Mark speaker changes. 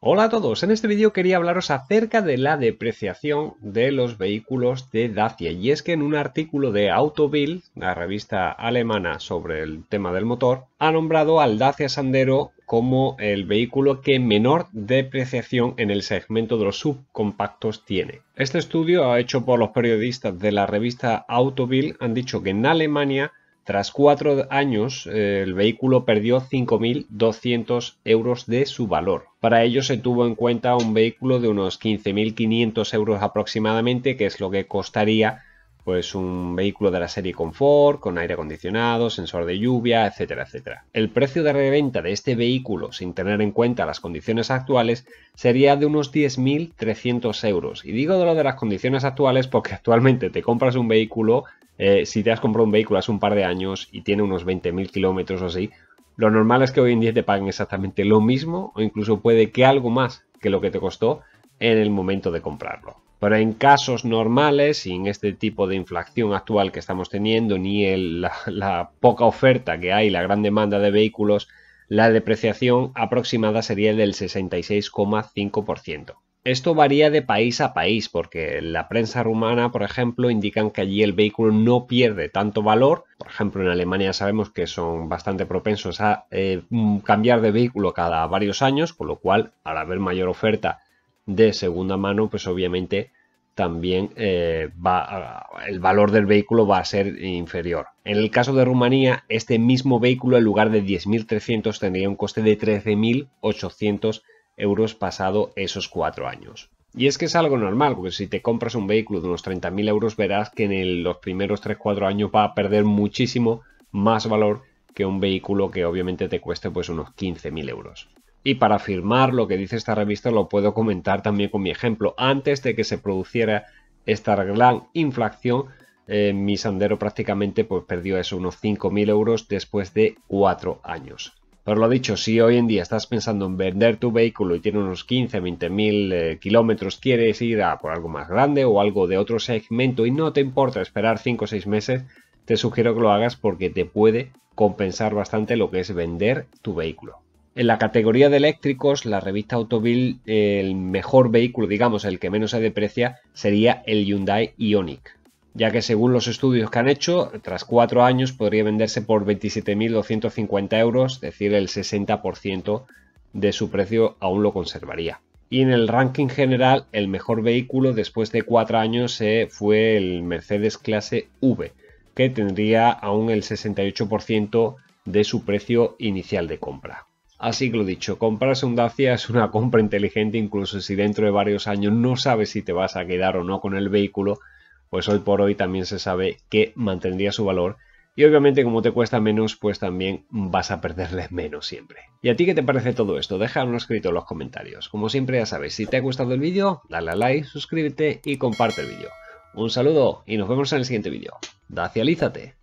Speaker 1: Hola a todos, en este vídeo quería hablaros acerca de la depreciación de los vehículos de Dacia y es que en un artículo de Autobild, la revista alemana sobre el tema del motor, ha nombrado al Dacia Sandero como el vehículo que menor depreciación en el segmento de los subcompactos tiene. Este estudio hecho por los periodistas de la revista Autobild han dicho que en Alemania tras cuatro años, eh, el vehículo perdió 5.200 euros de su valor. Para ello se tuvo en cuenta un vehículo de unos 15.500 euros aproximadamente, que es lo que costaría pues un vehículo de la serie confort, con aire acondicionado, sensor de lluvia, etcétera, etcétera. El precio de reventa de este vehículo, sin tener en cuenta las condiciones actuales, sería de unos 10.300 euros. Y digo de lo de las condiciones actuales porque actualmente te compras un vehículo, eh, si te has comprado un vehículo hace un par de años y tiene unos 20.000 kilómetros o así, lo normal es que hoy en día te paguen exactamente lo mismo o incluso puede que algo más que lo que te costó en el momento de comprarlo. Pero en casos normales, sin este tipo de inflación actual que estamos teniendo, ni la, poca oferta que hay, la gran demanda de vehículos, la depreciación aproximada sería del 66,5%. Esto varía de país a país, porque la prensa rumana, por ejemplo, indican que allí el vehículo no pierde tanto valor. Por ejemplo, en Alemania sabemos que son bastante propensos a eh, mm, cambiar de vehículo cada varios años, con lo cual, al haber mayor oferta, de segunda mano, pues obviamente también eh, va, el valor del vehículo va a ser inferior. En el caso de Rumanía, este mismo vehículo en lugar de 10.300 tendría un coste de 13.800 euros pasado esos cuatro años. Y es que es algo normal, porque si te compras un vehículo de unos 30.000 euros verás que en los primeros 3-4 años va a perder muchísimo más valor que un vehículo que obviamente te cueste pues unos 15.000 euros. Y para firmar lo que dice esta revista lo puedo comentar también con mi ejemplo. Antes de que se produciera esta gran inflación, eh, mi Sandero prácticamente pues, perdió eso, unos 5.000 euros después de 4 años. pero lo dicho, si hoy en día estás pensando en vender tu vehículo y tiene unos 15, 20 mil eh, kilómetros, quieres ir a por algo más grande o algo de otro segmento y no te importa esperar 5 o 6 meses, te sugiero que lo hagas porque te puede compensar bastante lo que es vender tu vehículo. En la categoría de eléctricos, la revista Autobil el mejor vehículo, digamos, el que menos se deprecia, sería el Hyundai Ionic, ya que según los estudios que han hecho, tras cuatro años podría venderse por 27.250 euros, es decir, el 60% de su precio aún lo conservaría. Y en el ranking general, el mejor vehículo después de cuatro años eh, fue el Mercedes clase V, que tendría aún el 68% de su precio inicial de compra. Así que lo dicho, comprarse un Dacia es una compra inteligente, incluso si dentro de varios años no sabes si te vas a quedar o no con el vehículo, pues hoy por hoy también se sabe que mantendría su valor. Y obviamente como te cuesta menos, pues también vas a perderle menos siempre. ¿Y a ti qué te parece todo esto? Déjalo escrito en los comentarios. Como siempre ya sabes, si te ha gustado el vídeo, dale a like, suscríbete y comparte el vídeo. Un saludo y nos vemos en el siguiente vídeo. Dacialízate.